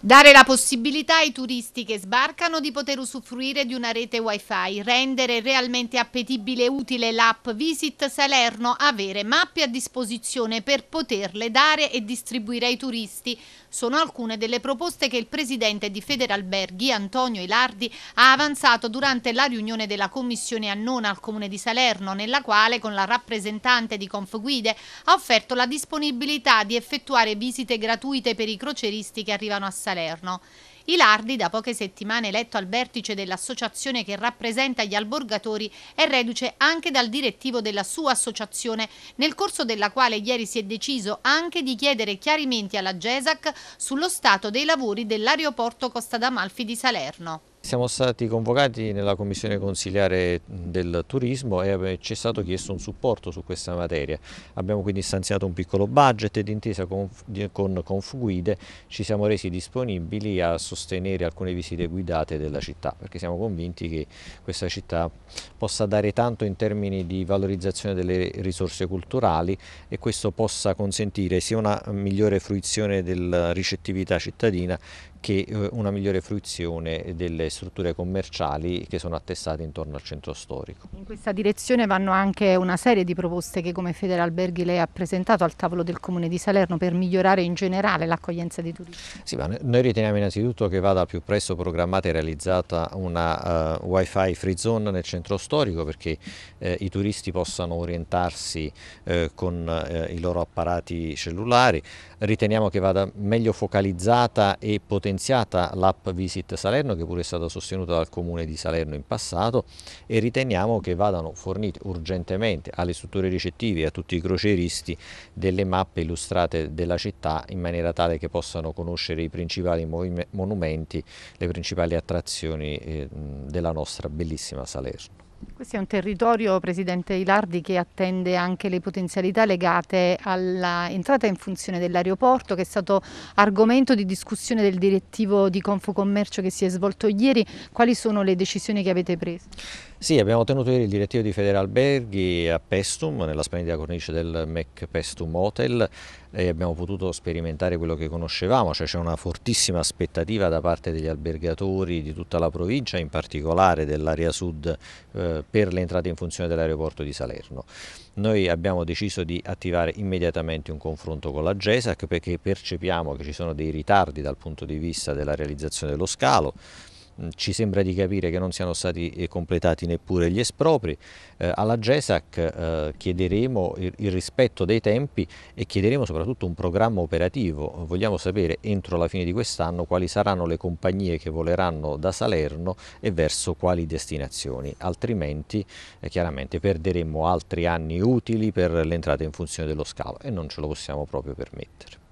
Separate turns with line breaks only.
Dare la possibilità ai turisti che sbarcano di poter usufruire di una rete wifi, rendere realmente appetibile e utile l'app Visit Salerno, avere mappe a disposizione per poterle dare e distribuire ai turisti. Sono alcune delle proposte che il presidente di Federalberghi, Antonio Ilardi, ha avanzato durante la riunione della commissione annona al comune di Salerno, nella quale con la rappresentante di Confguide ha offerto la disponibilità di effettuare visite gratuite per i croceristi che arrivano a Salerno Salerno. Ilardi, da poche settimane eletto al vertice dell'associazione che rappresenta gli alborgatori, è reduce anche dal direttivo della sua associazione, nel corso della quale ieri si è deciso anche di chiedere chiarimenti alla GESAC sullo stato dei lavori dell'aeroporto Costa d'Amalfi di Salerno.
Siamo stati convocati nella Commissione Consiliare del Turismo e ci è stato chiesto un supporto su questa materia. Abbiamo quindi stanziato un piccolo budget e d'intesa con, con Confuguide ci siamo resi disponibili a sostenere alcune visite guidate della città perché siamo convinti che questa città possa dare tanto in termini di valorizzazione delle risorse culturali e questo possa consentire sia una migliore fruizione della ricettività cittadina che eh, una migliore fruizione delle strutture commerciali che sono attestate intorno al centro storico.
In questa direzione vanno anche una serie di proposte che come Federalberghi lei ha presentato al tavolo del Comune di Salerno per migliorare in generale l'accoglienza dei turisti. Sì, ma
noi riteniamo innanzitutto che vada al più presto programmata e realizzata una uh, wifi free zone nel centro storico perché uh, i turisti possano orientarsi uh, con i loro apparati cellulari, riteniamo che vada meglio focalizzata e potenziata potenziata l'app Visit Salerno che pure è stata sostenuta dal Comune di Salerno in passato e riteniamo che vadano fornite urgentemente alle strutture ricettive e a tutti i croceristi delle mappe illustrate della città in maniera tale che possano conoscere i principali monumenti, le principali attrazioni eh, della nostra bellissima Salerno.
Questo è un territorio, Presidente Ilardi, che attende anche le potenzialità legate all'entrata in funzione dell'aeroporto, che è stato argomento di discussione del direttivo di Confocommercio che si è svolto ieri. Quali sono le decisioni che avete preso?
Sì, abbiamo tenuto ieri il direttivo di Federalberghi a Pestum, nella splendida cornice del MEC Pestum Hotel e abbiamo potuto sperimentare quello che conoscevamo, cioè c'è una fortissima aspettativa da parte degli albergatori di tutta la provincia, in particolare dell'area sud eh, per l'entrata in funzione dell'aeroporto di Salerno. Noi abbiamo deciso di attivare immediatamente un confronto con la GESAC perché percepiamo che ci sono dei ritardi dal punto di vista della realizzazione dello scalo, Mm, ci sembra di capire che non siano stati eh, completati neppure gli espropri. Eh, alla GESAC eh, chiederemo il, rispetto dei tempi e chiederemo soprattutto un programma operativo. Vogliamo sapere entro la fine di quest'anno quali saranno le compagnie che voleranno da Salerno e verso quali destinazioni, altrimenti chiaramente perderemo altri anni utili per l'entrata in funzione dello scalo e non ce lo possiamo proprio permettere.